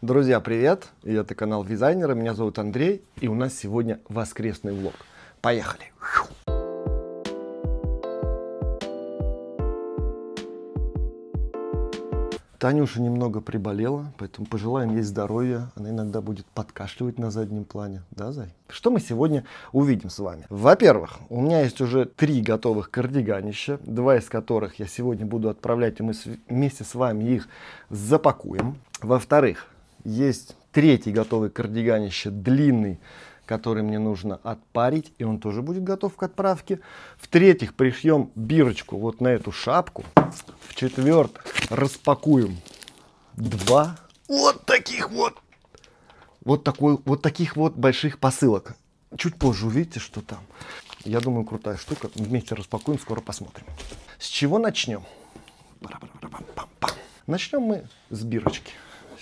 Друзья, привет! это канал Визайнера, меня зовут Андрей, и у нас сегодня воскресный влог. Поехали! Танюша немного приболела, поэтому пожелаем ей здоровья. Она иногда будет подкашливать на заднем плане. Да, Зай? Что мы сегодня увидим с вами? Во-первых, у меня есть уже три готовых кардиганища, два из которых я сегодня буду отправлять, и мы вместе с вами их запакуем. Во-вторых, есть третий готовый кардиганище, длинный, который мне нужно отпарить, и он тоже будет готов к отправке. В-третьих, пришьем бирочку вот на эту шапку. В-четвертых, распакуем два вот таких вот, вот, такой, вот таких вот больших посылок. Чуть позже увидите, что там. Я думаю, крутая штука. Вместе распакуем, скоро посмотрим. С чего начнем? Начнем мы с бирочки.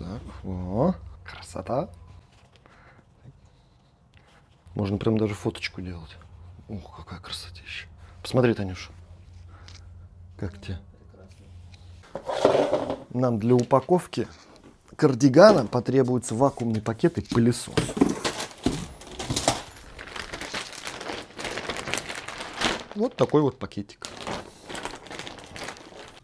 Так, во. Красота. Можно прям даже фоточку делать. Ух, какая красотища. Посмотри, Танюш, Как тебе? Нам для упаковки кардигана потребуется вакуумный пакет и пылесос. Вот такой вот пакетик.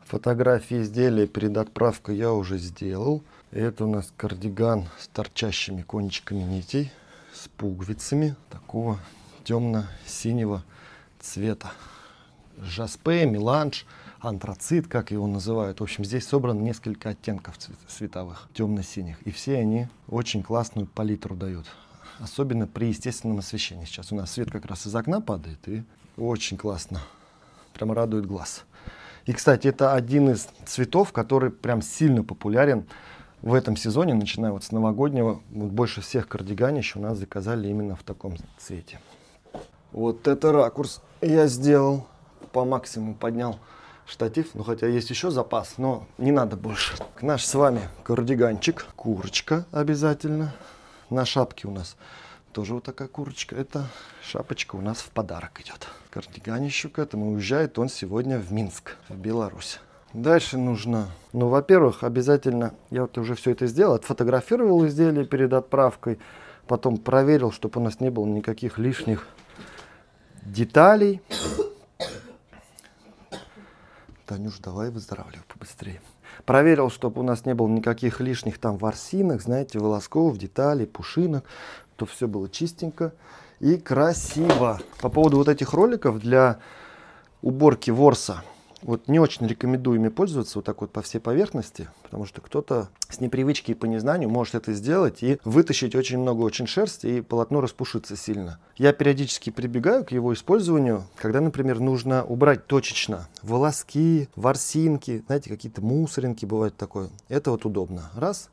Фотографии изделия перед отправкой я уже сделал. Это у нас кардиган с торчащими кончиками нитей, с пуговицами такого темно-синего цвета. Жаспе, меланж, антрацит, как его называют. В общем, здесь собрано несколько оттенков цветовых темно-синих. И все они очень классную палитру дают. Особенно при естественном освещении. Сейчас у нас свет как раз из окна падает, и очень классно. Прямо радует глаз. И, кстати, это один из цветов, который прям сильно популярен в этом сезоне, начиная вот с новогоднего, вот больше всех кардиганищ у нас заказали именно в таком цвете. Вот это ракурс я сделал, по максимуму поднял штатив, ну хотя есть еще запас, но не надо больше. Наш с вами кардиганчик, курочка обязательно. На шапке у нас тоже вот такая курочка, это шапочка у нас в подарок идет. Кардиганище к этому уезжает он сегодня в Минск, в Беларусь. Дальше нужно, ну, во-первых, обязательно, я вот уже все это сделал, отфотографировал изделие перед отправкой, потом проверил, чтобы у нас не было никаких лишних деталей. Танюш, давай выздоравливай побыстрее. Проверил, чтобы у нас не было никаких лишних там ворсинок, знаете, волосков, деталей, пушинок, то все было чистенько и красиво. По поводу вот этих роликов для уборки ворса – вот не очень рекомендую ими пользоваться вот так вот по всей поверхности, потому что кто-то с непривычки и по незнанию может это сделать и вытащить очень много очень шерсти, и полотно распушится сильно. Я периодически прибегаю к его использованию, когда, например, нужно убрать точечно волоски, ворсинки, знаете, какие-то мусоринки бывают такое. Это вот удобно. Раз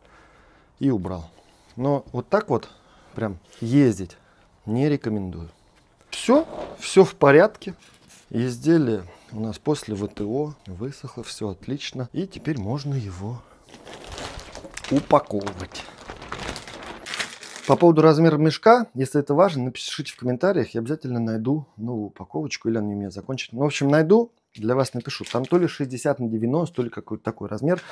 и убрал. Но вот так вот прям ездить не рекомендую. Все, все в порядке. Изделие у нас после ВТО высохло, все отлично. И теперь можно его упаковывать. По поводу размера мешка, если это важно, напишите в комментариях, я обязательно найду новую упаковочку, или она у меня закончится. Ну, в общем, найду, для вас напишу. Там то ли 60 на 90, то ли какой-то такой размер.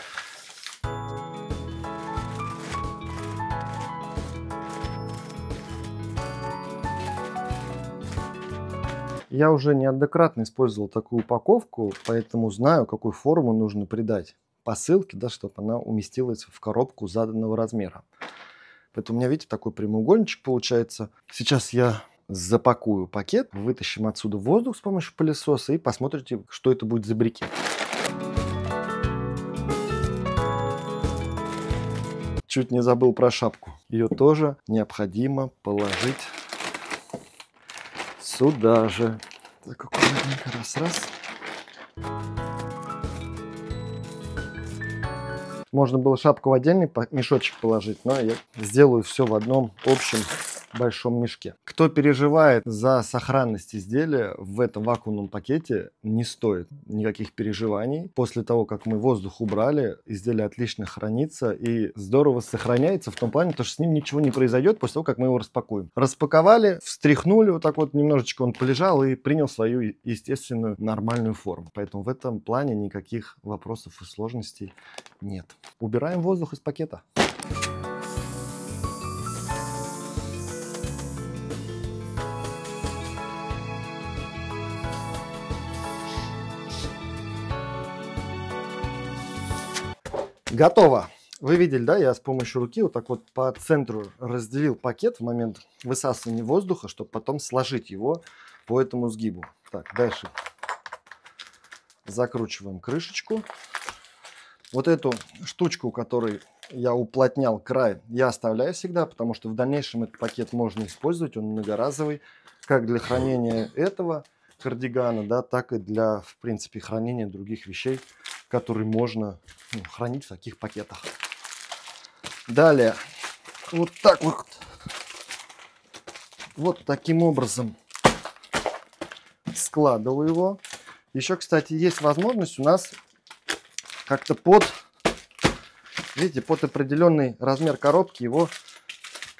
Я уже неоднократно использовал такую упаковку, поэтому знаю, какую форму нужно придать посылке, да, чтобы она уместилась в коробку заданного размера. Поэтому у меня, видите, такой прямоугольничек получается. Сейчас я запакую пакет, вытащим отсюда воздух с помощью пылесоса и посмотрите, что это будет за брикет. Чуть не забыл про шапку. Ее тоже необходимо положить сюда же. Так, аккуратненько, раз-раз. Можно было шапку в отдельный мешочек положить, но я сделаю все в одном общем большом мешке. Кто переживает за сохранность изделия в этом вакуумном пакете, не стоит никаких переживаний. После того, как мы воздух убрали, изделие отлично хранится и здорово сохраняется в том плане, то, что с ним ничего не произойдет после того, как мы его распакуем. Распаковали, встряхнули вот так вот немножечко, он полежал и принял свою естественную нормальную форму. Поэтому в этом плане никаких вопросов и сложностей нет. Убираем воздух из пакета. Готово. Вы видели, да, я с помощью руки вот так вот по центру разделил пакет в момент высасывания воздуха, чтобы потом сложить его по этому сгибу. Так, дальше закручиваем крышечку. Вот эту штучку, которой я уплотнял край, я оставляю всегда, потому что в дальнейшем этот пакет можно использовать, он многоразовый, как для хранения этого кардигана, да, так и для, в принципе, хранения других вещей, который можно ну, хранить в таких пакетах. Далее, вот так вот, вот таким образом складываю его. Еще, кстати, есть возможность у нас как-то под, видите, под определенный размер коробки его,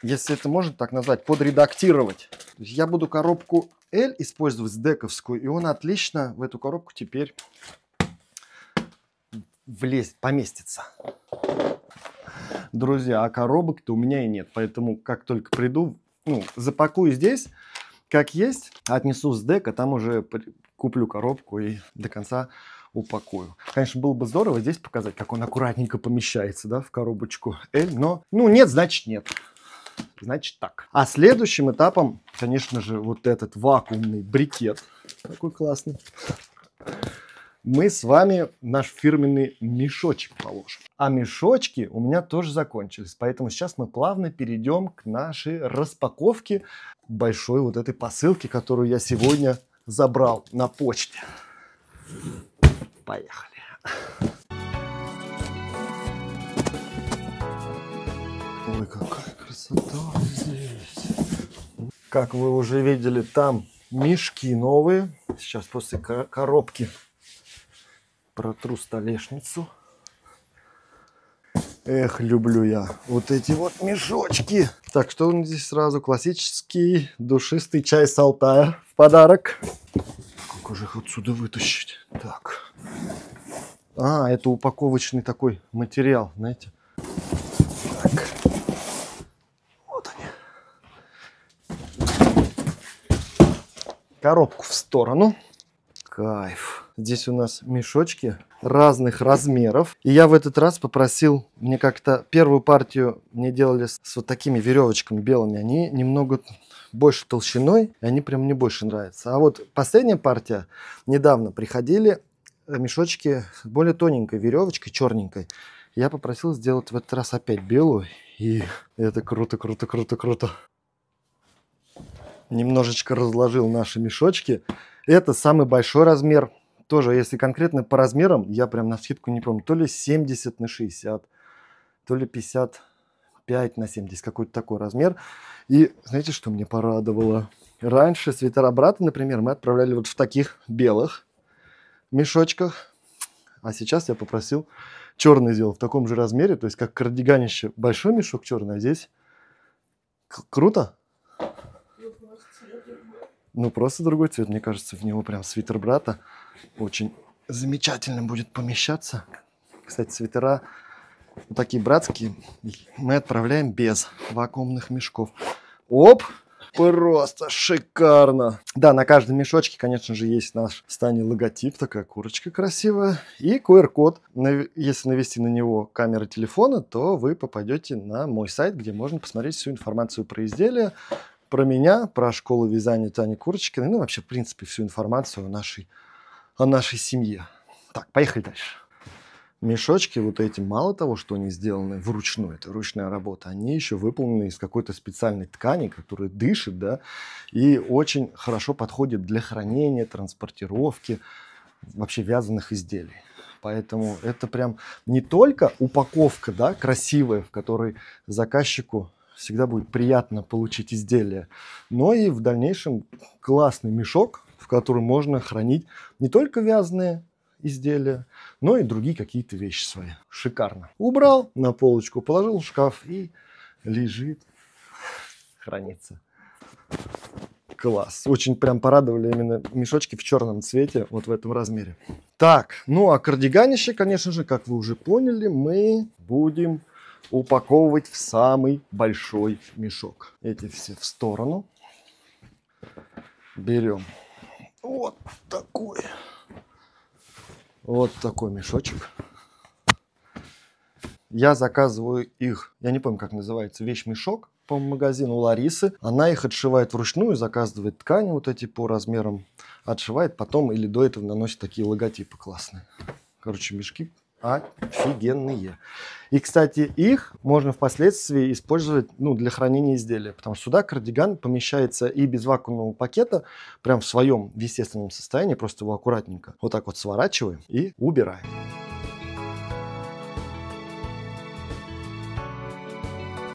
если это можно так назвать, подредактировать. Я буду коробку L использовать с дековскую, и он отлично в эту коробку теперь влезть, поместится. Друзья, а коробок-то у меня и нет, поэтому как только приду, ну, запакую здесь, как есть, отнесу с дека, там уже куплю коробку и до конца упакую. Конечно, было бы здорово здесь показать, как он аккуратненько помещается, да, в коробочку L, но, ну, нет, значит нет. Значит так. А следующим этапом, конечно же, вот этот вакуумный брикет. Такой классный мы с вами наш фирменный мешочек положим. А мешочки у меня тоже закончились, поэтому сейчас мы плавно перейдем к нашей распаковке большой вот этой посылки, которую я сегодня забрал на почте. Поехали. Ой, какая красота здесь. Как вы уже видели, там мешки новые. Сейчас после коробки протру столешницу. Эх, люблю я вот эти вот мешочки. Так, что он здесь сразу? Классический душистый чай с Алтая в подарок. Как уже их отсюда вытащить? Так. А, это упаковочный такой материал, знаете. Так. Вот они. Коробку в сторону. Кайф. Здесь у нас мешочки разных размеров. И я в этот раз попросил, мне как-то первую партию мне делали с вот такими веревочками белыми. Они немного больше толщиной, и они прям мне больше нравятся. А вот последняя партия, недавно приходили э, мешочки с более тоненькой веревочкой, черненькой. Я попросил сделать в этот раз опять белую, и это круто, круто, круто, круто. Немножечко разложил наши мешочки. Это самый большой размер тоже, если конкретно по размерам, я прям на скидку не помню, то ли 70 на 60, то ли 55 на 70, какой-то такой размер. И знаете, что мне порадовало? Раньше свитера брата, например, мы отправляли вот в таких белых мешочках, а сейчас я попросил черный сделать в таком же размере, то есть как кардиганище большой мешок черный, а здесь К круто. Ну, просто другой цвет, мне кажется, ну, в него прям свитер брата очень замечательно будет помещаться. Кстати, свитера вот такие братские мы отправляем без вакуумных мешков. Оп! Просто шикарно. Да, на каждом мешочке, конечно же, есть наш стане логотип, такая курочка красивая. И QR-код. Если навести на него камеры телефона, то вы попадете на мой сайт, где можно посмотреть всю информацию про изделие, про меня, про школу вязания Тани Курочкиной, ну вообще, в принципе, всю информацию о нашей о нашей семье. Так, поехали дальше. Мешочки вот эти, мало того, что они сделаны вручную, это ручная работа, они еще выполнены из какой-то специальной ткани, которая дышит, да, и очень хорошо подходит для хранения, транспортировки, вообще вязаных изделий. Поэтому это прям не только упаковка, да, красивая, в которой заказчику всегда будет приятно получить изделие, но и в дальнейшем классный мешок, в котором можно хранить не только вязаные изделия, но и другие какие-то вещи свои. Шикарно. Убрал на полочку, положил в шкаф и лежит, хранится. Класс. Очень прям порадовали именно мешочки в черном цвете, вот в этом размере. Так, ну а кардиганище, конечно же, как вы уже поняли, мы будем упаковывать в самый большой мешок. Эти все в сторону. Берем вот такой. Вот такой мешочек. Я заказываю их, я не помню, как называется, вещь-мешок, по магазину Ларисы. Она их отшивает вручную, заказывает ткани вот эти по размерам, отшивает потом или до этого наносит такие логотипы классные. Короче, мешки офигенные. И, кстати, их можно впоследствии использовать ну, для хранения изделия, потому что сюда кардиган помещается и без вакуумного пакета, прям в своем естественном состоянии, просто его аккуратненько вот так вот сворачиваем и убираем.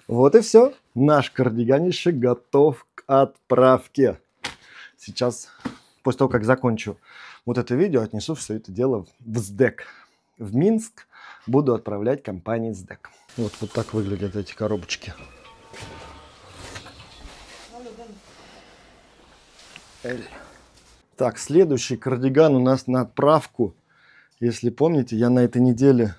Вот и все. Наш кардиганище готов к отправке. Сейчас, после того, как закончу вот это видео, отнесу все это дело в СДЭК в Минск буду отправлять компании СДЭК. Вот, вот так выглядят эти коробочки. Так, следующий кардиган у нас на отправку. Если помните, я на этой неделе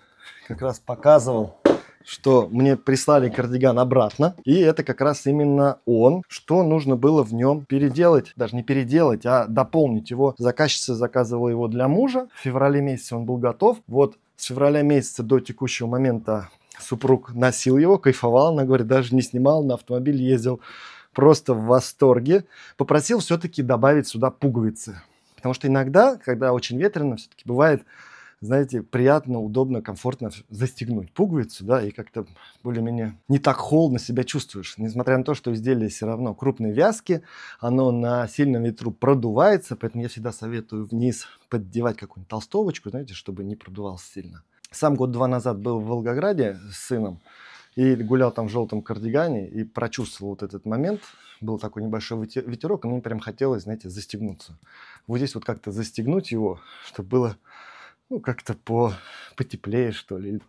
как раз показывал что мне прислали кардиган обратно, и это как раз именно он, что нужно было в нем переделать, даже не переделать, а дополнить его. Заказчица заказывала его для мужа, в феврале месяце он был готов, вот с февраля месяца до текущего момента супруг носил его, кайфовал, она говорит, даже не снимал, на автомобиль ездил, просто в восторге. Попросил все-таки добавить сюда пуговицы, потому что иногда, когда очень ветрено, все-таки бывает знаете, приятно, удобно, комфортно застегнуть пуговицу, да, и как-то более-менее не так холодно себя чувствуешь. Несмотря на то, что изделие все равно крупной вязки, оно на сильном ветру продувается, поэтому я всегда советую вниз поддевать какую-нибудь толстовочку, знаете, чтобы не продувалось сильно. Сам год-два назад был в Волгограде с сыном, и гулял там в желтом кардигане и прочувствовал вот этот момент. Был такой небольшой ветерок, и мне прям хотелось, знаете, застегнуться. Вот здесь вот как-то застегнуть его, чтобы было ну, как-то по, потеплее, что ли.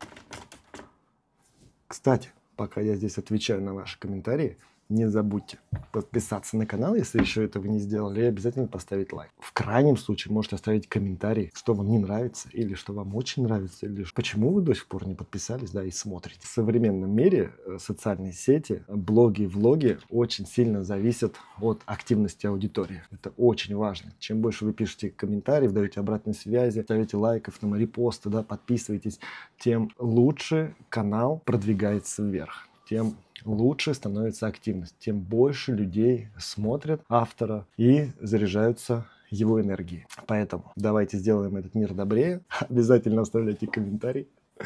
Кстати, пока я здесь отвечаю на ваши комментарии, не забудьте подписаться на канал, если еще этого не сделали, и обязательно поставить лайк. В крайнем случае можете оставить комментарий, что вам не нравится, или что вам очень нравится, или почему вы до сих пор не подписались, да, и смотрите. В современном мире э, социальные сети, блоги, влоги очень сильно зависят от активности аудитории. Это очень важно. Чем больше вы пишете комментариев, даете обратной связи, ставите лайков, на репосты, да, подписывайтесь, тем лучше канал продвигается вверх тем лучше становится активность, тем больше людей смотрят автора и заряжаются его энергией. Поэтому давайте сделаем этот мир добрее. Обязательно оставляйте комментарий,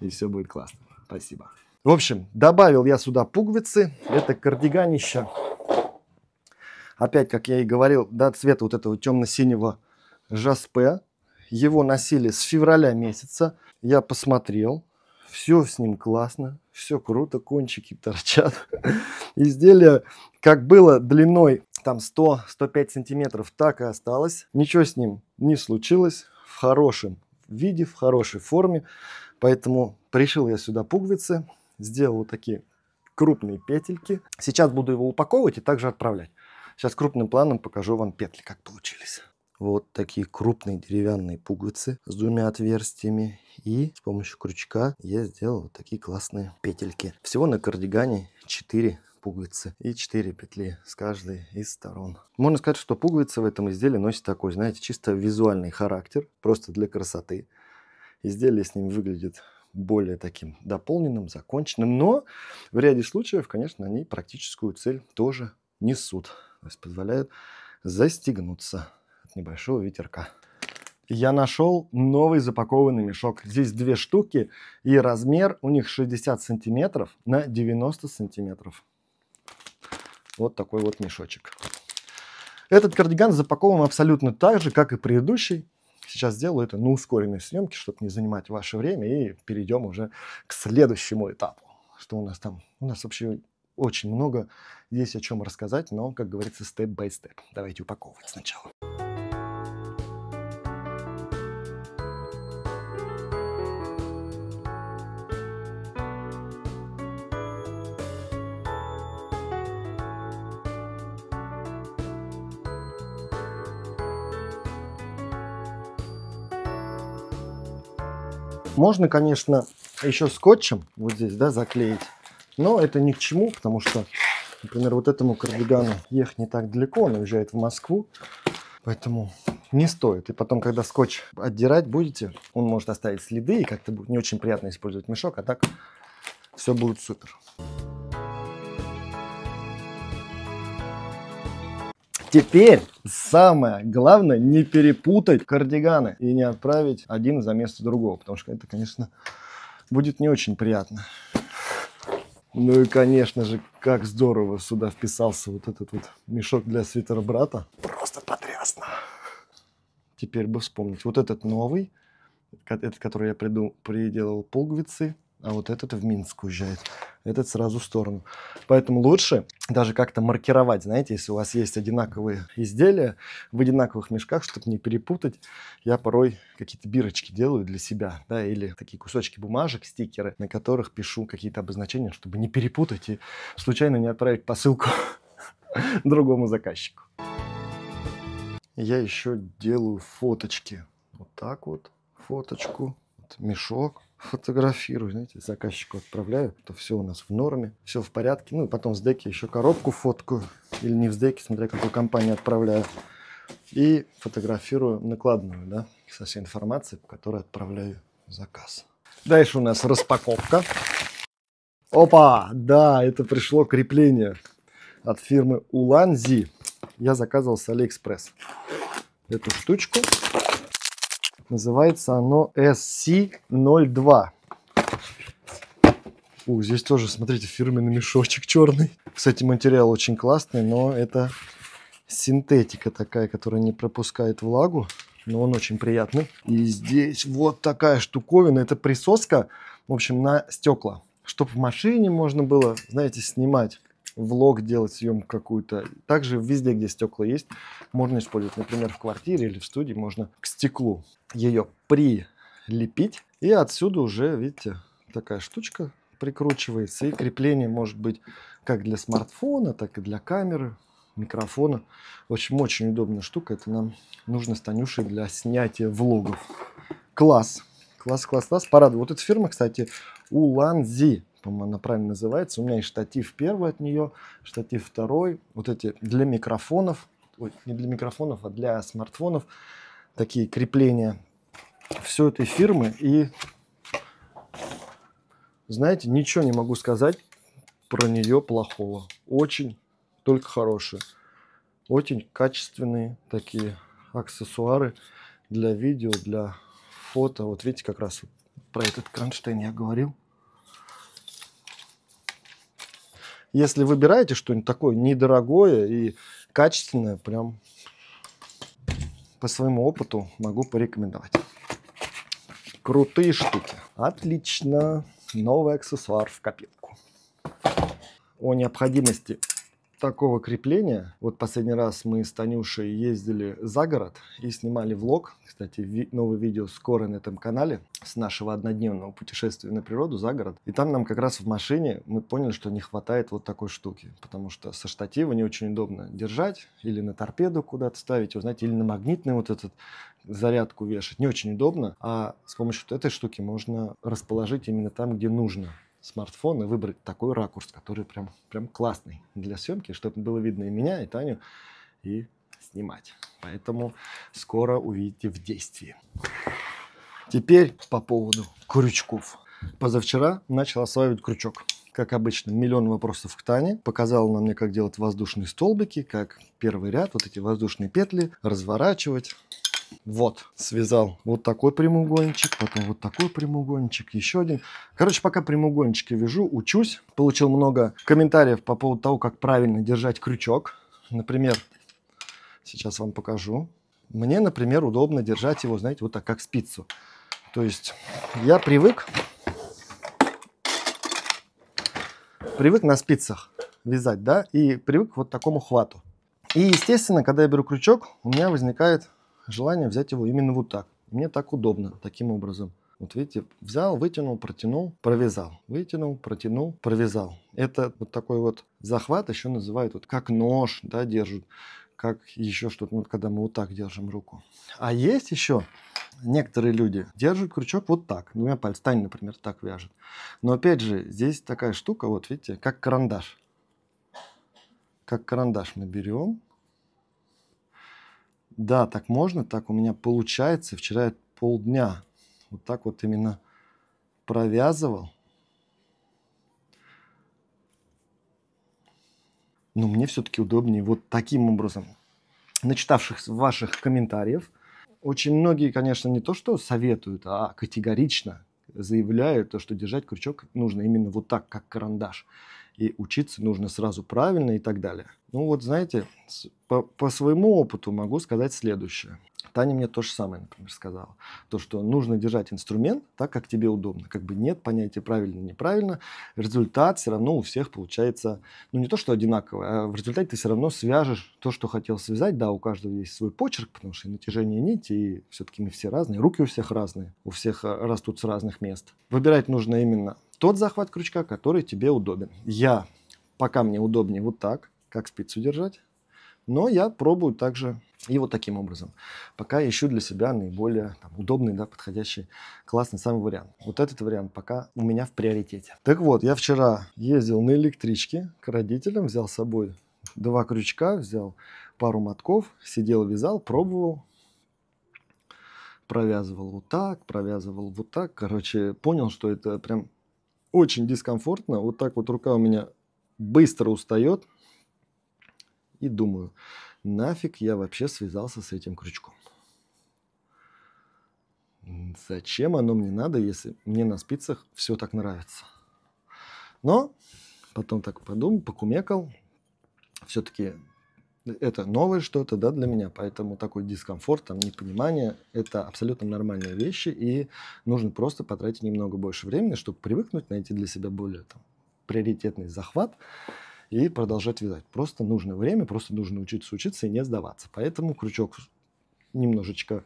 и все будет классно. Спасибо. В общем, добавил я сюда пуговицы. Это кардиганища. Опять, как я и говорил, до цвета вот этого темно-синего жаспе. Его носили с февраля месяца. Я посмотрел, все с ним классно, все круто, кончики торчат. Изделие, как было длиной там 100-105 сантиметров, так и осталось. Ничего с ним не случилось в хорошем виде, в хорошей форме. Поэтому пришил я сюда пуговицы, сделал вот такие крупные петельки. Сейчас буду его упаковывать и также отправлять. Сейчас крупным планом покажу вам петли, как получились вот такие крупные деревянные пуговицы с двумя отверстиями. И с помощью крючка я сделал вот такие классные петельки. Всего на кардигане 4 пуговицы и 4 петли с каждой из сторон. Можно сказать, что пуговицы в этом изделии носят такой, знаете, чисто визуальный характер, просто для красоты. Изделие с ним выглядит более таким дополненным, законченным, но в ряде случаев, конечно, они практическую цель тоже несут, то есть позволяют застегнуться небольшого ветерка. Я нашел новый запакованный мешок. Здесь две штуки, и размер у них 60 сантиметров на 90 сантиметров. Вот такой вот мешочек. Этот кардиган запакован абсолютно так же, как и предыдущий. Сейчас сделаю это на ускоренной съемке, чтобы не занимать ваше время, и перейдем уже к следующему этапу. Что у нас там? У нас вообще очень много есть о чем рассказать, но, как говорится, степ-бай-степ. Давайте упаковывать сначала. Можно, конечно, еще скотчем вот здесь, да, заклеить. Но это ни к чему, потому что, например, вот этому кардигану ехать не так далеко, он уезжает в Москву. Поэтому не стоит. И потом, когда скотч отдирать будете, он может оставить следы, и как-то будет не очень приятно использовать мешок, а так все будет супер. Теперь самое главное не перепутать кардиганы и не отправить один за место другого, потому что это, конечно, будет не очень приятно. Ну и, конечно же, как здорово сюда вписался вот этот вот мешок для свитера брата. Просто потрясно. Теперь бы вспомнить. Вот этот новый, этот, который я приду, приделал пуговицы а вот этот в Минск уезжает, этот сразу в сторону. Поэтому лучше даже как-то маркировать, знаете, если у вас есть одинаковые изделия в одинаковых мешках, чтобы не перепутать, я порой какие-то бирочки делаю для себя, да, или такие кусочки бумажек, стикеры, на которых пишу какие-то обозначения, чтобы не перепутать и случайно не отправить посылку другому заказчику. Я еще делаю фоточки. Вот так вот фоточку, вот мешок, фотографирую, знаете, заказчику отправляю, то все у нас в норме, все в порядке. Ну и потом с деки еще коробку фоткаю или не в деки, смотря какую компанию отправляю. И фотографирую накладную, да, со всей информацией, по которой отправляю заказ. Дальше у нас распаковка. Опа, да, это пришло крепление от фирмы Уланзи. Я заказывал с Алиэкспресс эту штучку. Называется оно SC02. Ух, здесь тоже, смотрите, фирменный мешочек черный. Кстати, материал очень классный, но это синтетика такая, которая не пропускает влагу, но он очень приятный. И здесь вот такая штуковина, это присоска, в общем, на стекла, чтобы в машине можно было, знаете, снимать влог делать, съемку какую-то. Также везде, где стекла есть, можно использовать. Например, в квартире или в студии можно к стеклу ее прилепить. И отсюда уже, видите, такая штучка прикручивается. И крепление может быть как для смартфона, так и для камеры, микрофона. В общем, очень удобная штука. Это нам нужно с Танюшей для снятия влогов. Класс! Класс, класс, класс. Порадовал. Вот эта фирма, кстати, Уланзи по-моему, она правильно называется. У меня есть штатив первый от нее, штатив второй. Вот эти для микрофонов, ой, не для микрофонов, а для смартфонов, такие крепления. Все этой фирмы. И, знаете, ничего не могу сказать про нее плохого. Очень только хорошие. Очень качественные такие аксессуары для видео, для фото. Вот видите, как раз про этот кронштейн я говорил. если выбираете что-нибудь такое недорогое и качественное, прям по своему опыту могу порекомендовать. Крутые штуки. Отлично. Новый аксессуар в копилку. О необходимости такого крепления. Вот последний раз мы с Танюшей ездили за город и снимали влог. Кстати, ви- новое видео скоро на этом канале с нашего однодневного путешествия на природу за город. И там нам как раз в машине мы поняли, что не хватает вот такой штуки, потому что со штатива не очень удобно держать или на торпеду куда-то ставить, вы знаете, или на магнитный вот этот зарядку вешать. Не очень удобно, а с помощью вот этой штуки можно расположить именно там, где нужно смартфона выбрать такой ракурс, который прям, прям классный для съемки, чтобы было видно и меня, и Таню, и снимать. Поэтому скоро увидите в действии. Теперь по поводу крючков. Позавчера начал осваивать крючок. Как обычно, миллион вопросов к Тане. Показала нам мне, как делать воздушные столбики, как первый ряд, вот эти воздушные петли, разворачивать, вот, связал вот такой прямоугольничек, потом вот такой прямоугольничек, еще один. Короче, пока прямоугольнички вяжу, учусь. Получил много комментариев по поводу того, как правильно держать крючок. Например, сейчас вам покажу. Мне, например, удобно держать его, знаете, вот так, как спицу. То есть я привык, привык на спицах вязать, да, и привык к вот такому хвату. И, естественно, когда я беру крючок, у меня возникает желание взять его именно вот так. Мне так удобно, таким образом. Вот видите, взял, вытянул, протянул, провязал. Вытянул, протянул, провязал. Это вот такой вот захват еще называют, вот как нож, да, держат, как еще что-то, ну, вот когда мы вот так держим руку. А есть еще некоторые люди держат крючок вот так, двумя ну, пальцами, например, так вяжет. Но опять же, здесь такая штука, вот видите, как карандаш. Как карандаш мы берем, да, так можно, так у меня получается. Вчера я полдня вот так вот именно провязывал. Но мне все-таки удобнее вот таким образом. Начитавших ваших комментариев, очень многие, конечно, не то что советуют, а категорично заявляют, то, что держать крючок нужно именно вот так, как карандаш и учиться нужно сразу правильно и так далее. Ну вот, знаете, по, по своему опыту могу сказать следующее. Таня мне то же самое, например, сказала. То, что нужно держать инструмент так, как тебе удобно. Как бы нет понятия правильно, неправильно. Результат все равно у всех получается, ну не то, что одинаковый, а в результате ты все равно свяжешь то, что хотел связать. Да, у каждого есть свой почерк, потому что и натяжение нити, и все-таки мы все разные. Руки у всех разные, у всех э, растут с разных мест. Выбирать нужно именно тот захват крючка, который тебе удобен. Я, пока мне удобнее вот так, как спицу держать, но я пробую также и вот таким образом. Пока ищу для себя наиболее там, удобный, да, подходящий, классный самый вариант. Вот этот вариант пока у меня в приоритете. Так вот, я вчера ездил на электричке к родителям, взял с собой два крючка, взял пару мотков, сидел, вязал, пробовал. Провязывал вот так, провязывал вот так. Короче, понял, что это прям очень дискомфортно. Вот так вот рука у меня быстро устает. И думаю, нафиг я вообще связался с этим крючком. Зачем оно мне надо, если мне на спицах все так нравится? Но потом так подумал, покумекал. Все-таки это новое что-то да, для меня, поэтому такой дискомфорт, там, непонимание – это абсолютно нормальные вещи, и нужно просто потратить немного больше времени, чтобы привыкнуть, найти для себя более там, приоритетный захват и продолжать вязать. Просто нужно время, просто нужно учиться учиться и не сдаваться. Поэтому крючок немножечко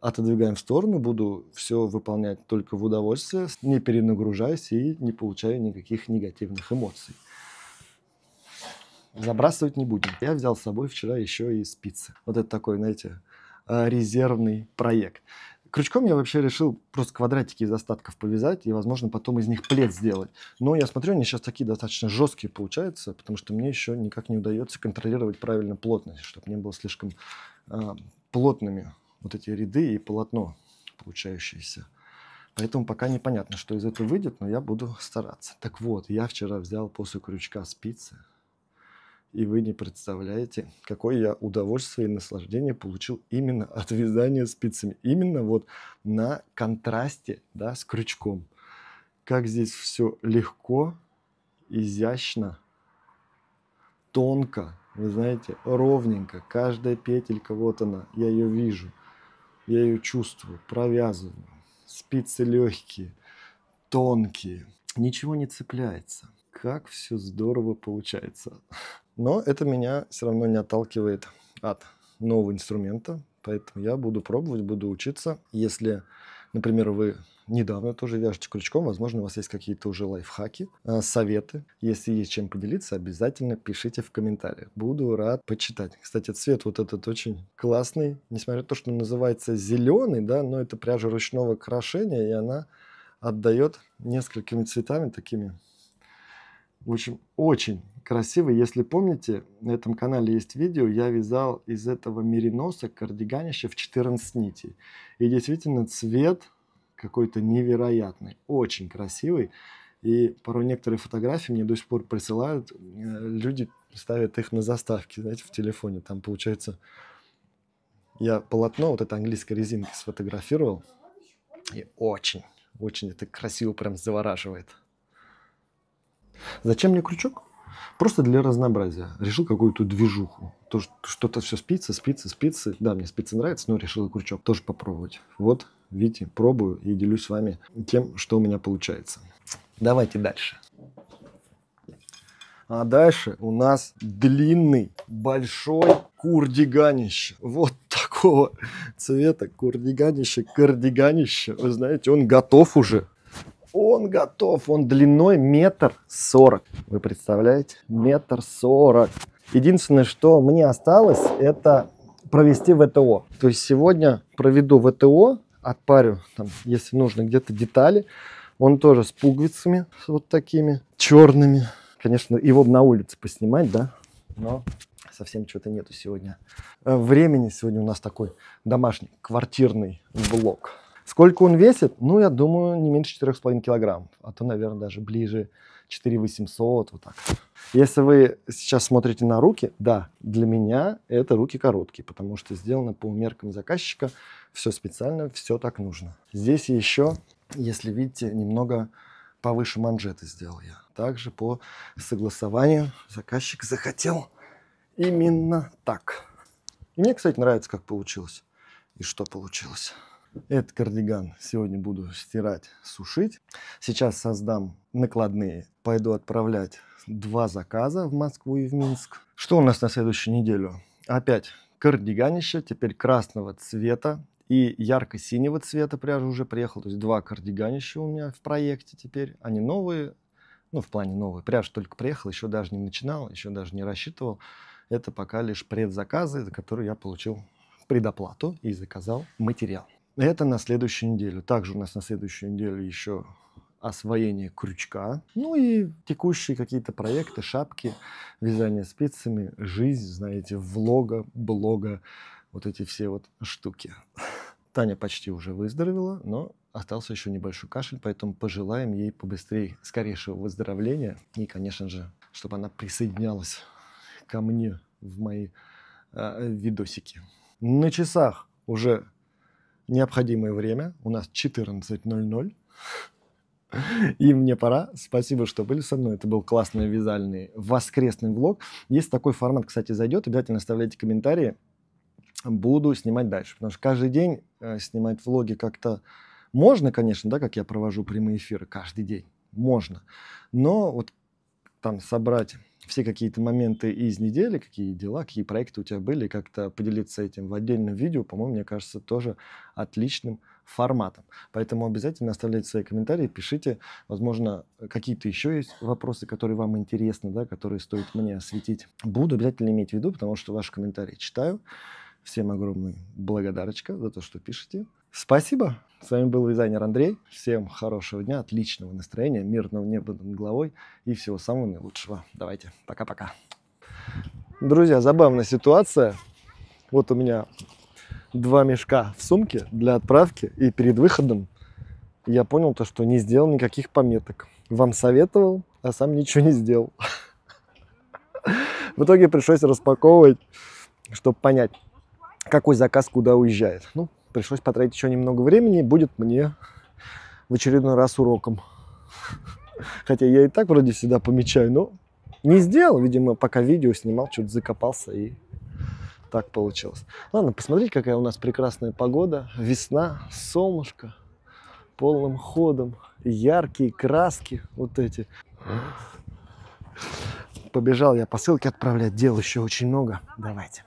отодвигаем в сторону, буду все выполнять только в удовольствие, не перенагружаясь и не получая никаких негативных эмоций. Забрасывать не будем. Я взял с собой вчера еще и спицы. Вот это такой, знаете, э, резервный проект. Крючком я вообще решил просто квадратики из остатков повязать и, возможно, потом из них плед сделать. Но я смотрю, они сейчас такие достаточно жесткие получаются, потому что мне еще никак не удается контролировать правильно плотность, чтобы не было слишком э, плотными вот эти ряды и полотно получающееся. Поэтому пока непонятно, что из этого выйдет, но я буду стараться. Так вот, я вчера взял после крючка спицы, и вы не представляете, какое я удовольствие и наслаждение получил именно от вязания спицами. Именно вот на контрасте да, с крючком. Как здесь все легко, изящно, тонко, вы знаете, ровненько. Каждая петелька, вот она, я ее вижу, я ее чувствую, провязываю. Спицы легкие, тонкие, ничего не цепляется. Как все здорово получается. Но это меня все равно не отталкивает от нового инструмента, поэтому я буду пробовать, буду учиться. Если, например, вы недавно тоже вяжете крючком, возможно, у вас есть какие-то уже лайфхаки, э, советы. Если есть чем поделиться, обязательно пишите в комментариях. Буду рад почитать. Кстати, цвет вот этот очень классный, несмотря на то, что он называется зеленый, да, но это пряжа ручного крашения, и она отдает несколькими цветами такими очень, очень красивый. Если помните, на этом канале есть видео, я вязал из этого мериноса кардиганище в 14 нитей. И действительно цвет какой-то невероятный, очень красивый. И порой некоторые фотографии мне до сих пор присылают, э, люди ставят их на заставки, знаете, в телефоне. Там получается, я полотно, вот это английской резинки сфотографировал. И очень, очень это красиво прям завораживает. Зачем мне крючок? Просто для разнообразия. Решил какую-то движуху. То, что-то все спится, спится, спится. Да, мне спицы нравится, но решил и крючок тоже попробовать. Вот, видите, пробую и делюсь с вами тем, что у меня получается. Давайте дальше. А дальше у нас длинный, большой курдиганище. Вот такого цвета курдиганище, кардиганище. Вы знаете, он готов уже он готов, он длиной метр сорок. Вы представляете? Метр сорок. Единственное, что мне осталось, это провести ВТО. То есть сегодня проведу ВТО, отпарю, там, если нужно, где-то детали. Он тоже с пуговицами вот такими, черными. Конечно, его на улице поснимать, да, но совсем чего то нету сегодня. Э, времени сегодня у нас такой домашний, квартирный блок. Сколько он весит? Ну, я думаю, не меньше 4,5 килограмм, а то, наверное, даже ближе 4800, вот так. Если вы сейчас смотрите на руки, да, для меня это руки короткие, потому что сделано по меркам заказчика, все специально, все так нужно. Здесь еще, если видите, немного повыше манжеты сделал я. Также по согласованию заказчик захотел именно так. И мне, кстати, нравится, как получилось и что получилось. Этот кардиган сегодня буду стирать, сушить. Сейчас создам накладные. Пойду отправлять два заказа в Москву и в Минск. Что у нас на следующую неделю? Опять кардиганище, теперь красного цвета и ярко-синего цвета пряжа уже приехал. То есть два кардиганища у меня в проекте теперь. Они новые, ну, в плане новые. Пряжа только приехал, еще даже не начинал, еще даже не рассчитывал. Это пока лишь предзаказы, за которые я получил предоплату и заказал материал. Это на следующую неделю. Также у нас на следующую неделю еще освоение крючка, ну и текущие какие-то проекты, шапки, вязание спицами, жизнь, знаете, влога, блога, вот эти все вот штуки. Таня почти уже выздоровела, но остался еще небольшой кашель, поэтому пожелаем ей побыстрее, скорейшего выздоровления и, конечно же, чтобы она присоединялась ко мне в мои э, видосики. На часах уже необходимое время. У нас 14.00. И мне пора. Спасибо, что были со мной. Это был классный вязальный воскресный влог. Если такой формат, кстати, зайдет, обязательно оставляйте комментарии. Буду снимать дальше. Потому что каждый день э, снимать влоги как-то можно, конечно, да, как я провожу прямые эфиры каждый день. Можно. Но вот там собрать все какие-то моменты из недели, какие дела, какие проекты у тебя были, как-то поделиться этим в отдельном видео, по-моему, мне кажется, тоже отличным форматом. Поэтому обязательно оставляйте свои комментарии, пишите, возможно, какие-то еще есть вопросы, которые вам интересны, да, которые стоит мне осветить. Буду обязательно иметь в виду, потому что ваши комментарии читаю. Всем огромный благодарочка за то, что пишете. Спасибо. С вами был дизайнер Андрей. Всем хорошего дня, отличного настроения, мирного неба над головой и всего самого наилучшего. Давайте, пока-пока. Друзья, забавная ситуация. Вот у меня два мешка в сумке для отправки, и перед выходом я понял то, что не сделал никаких пометок. Вам советовал, а сам ничего не сделал. В итоге пришлось распаковывать, чтобы понять, какой заказ куда уезжает. Ну, пришлось потратить еще немного времени, будет мне в очередной раз уроком. Хотя я и так вроде всегда помечаю, но не сделал, видимо, пока видео снимал, что-то закопался и так получилось. Ладно, посмотрите, какая у нас прекрасная погода. Весна, солнышко полным ходом, яркие краски вот эти. Побежал я посылки отправлять, дел еще очень много. Давайте.